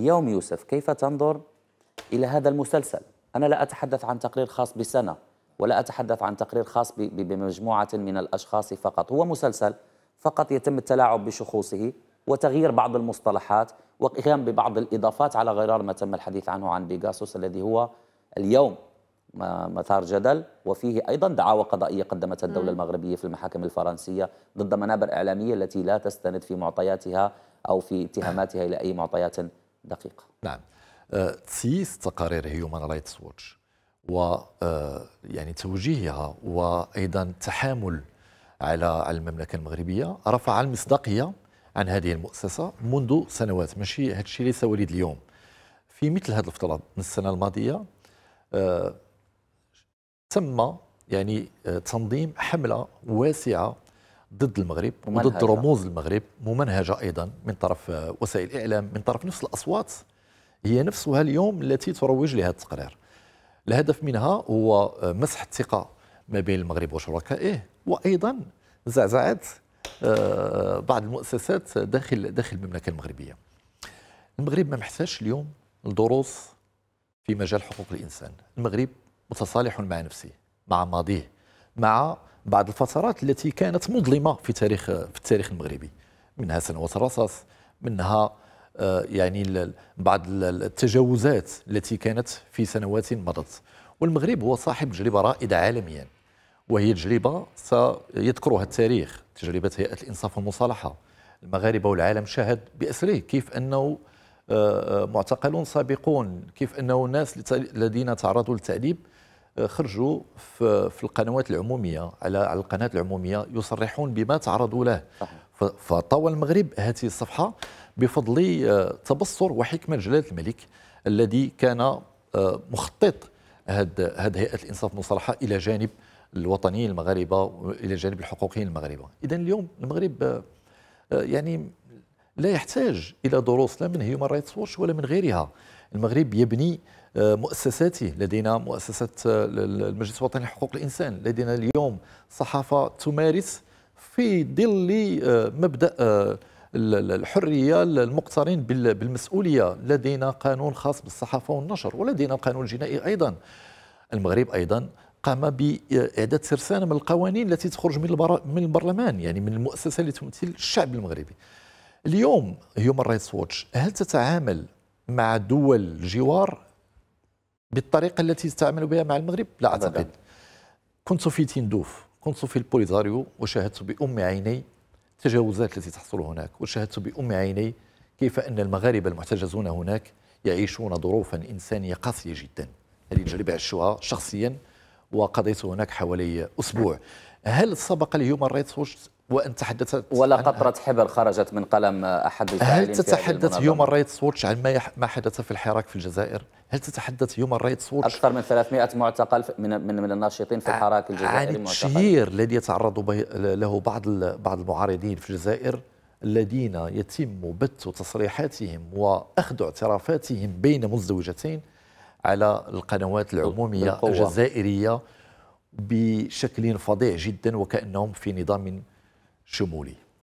يوم يوسف كيف تنظر إلى هذا المسلسل؟ أنا لا أتحدث عن تقرير خاص بسنة ولا أتحدث عن تقرير خاص بمجموعة من الأشخاص فقط هو مسلسل فقط يتم التلاعب بشخوصه وتغيير بعض المصطلحات وقيام ببعض الإضافات على غرار ما تم الحديث عنه عن بيغاسوس الذي هو اليوم مثار جدل وفيه أيضا دعاوى قضائية قدمتها الدولة المغربية في المحاكم الفرنسية ضد منابر إعلامية التي لا تستند في معطياتها أو في اتهاماتها إلى أي معطيات دقيقة نعم أه، تسييس تقارير هيومان رايتس ووتش و أه، يعني توجيهها وايضا التحامل على على المملكه المغربيه رفع المصداقيه عن هذه المؤسسه منذ سنوات ماشي هذا الشيء ليس وليد اليوم في مثل هذه الفتره من السنه الماضيه أه، تم يعني تنظيم حمله واسعه ضد المغرب وضد رموز المغرب ممنهجة أيضا من طرف آه، وسائل الإعلام من طرف نفس الأصوات هي نفسها اليوم التي تروج لهذا التقرير الهدف منها هو آه، مسح الثقة ما بين المغرب وشركائه وأيضا زعزعة آه، بعض المؤسسات داخل داخل المملكة المغربية المغرب ما محتاجش اليوم لدروس في مجال حقوق الإنسان المغرب متصالح مع نفسه مع ماضيه مع بعض الفترات التي كانت مظلمه في تاريخ في التاريخ المغربي منها سنوات الرصاص منها آه، يعني بعض التجاوزات التي كانت في سنوات مضت والمغرب هو صاحب تجربه رائده عالميا وهي تجربه سيذكرها التاريخ تجربه هيئه الانصاف والمصالحه المغاربه والعالم شاهد باسره كيف انه آه، آه، معتقلون سابقون كيف انه الناس الذين تعرضوا للتعذيب خرجوا في القنوات العموميه على القناه العموميه يصرحون بما تعرضوا له فطوى المغرب هذه الصفحه بفضل آه، تبصر وحكمه جلاله الملك الذي كان آه، مخطط هذه هيئه الانصاف والمصالحه الى جانب الوطنيين المغاربه والى جانب الحقوقيين المغاربه اذا اليوم المغرب آه، يعني لا يحتاج إلى دروس لا من هيومان رايتس ووتش ولا من غيرها المغرب يبني آه، مؤسساته لدينا مؤسسة آه، المجلس الوطني لحقوق الإنسان لدينا اليوم صحافة تمارس في ظل آه، مبدأ الحرية المقترن بالمسؤولية لدينا قانون خاص بالصحافة والنشر ولدينا القانون الجنائي أيضا المغرب أيضا قام بإعداد سرسانة من القوانين التي تخرج من, من البرلمان يعني من المؤسسة التي تمثل الشعب المغربي اليوم هيومن رايتس ووتش هل تتعامل مع دول الجوار بالطريقه التي تتعامل بها مع المغرب؟ لا اعتقد كنت في تندوف كنت في البوليزاريو وشاهدت بام عيني التجاوزات التي تحصل هناك وشاهدت بام عيني كيف ان المغاربه المحتجزون هناك يعيشون ظروفا انسانيه قاسيه جدا هذه تجربة عشتها شخصيا وقضيت هناك حوالي اسبوع هل سبق لهيومن رايتس ووتش وان تحدثت ولا قطره حبر خرجت من قلم احد هل تتحدث هيومن رايتس ووتش عن ما ما حدث في الحراك في الجزائر؟ هل تتحدث هيومن رايتس ووتش اكثر من 300 معتقل من من, من الناشطين في الحراك الجزائري عن التشيير الذي يتعرض له بعض بعض المعارضين في الجزائر الذين يتم بث تصريحاتهم واخذ اعترافاتهم بين مزدوجتين على القنوات العموميه الجزائريه بشكل فظيع جدا وكانهم في نظام 畜牧业。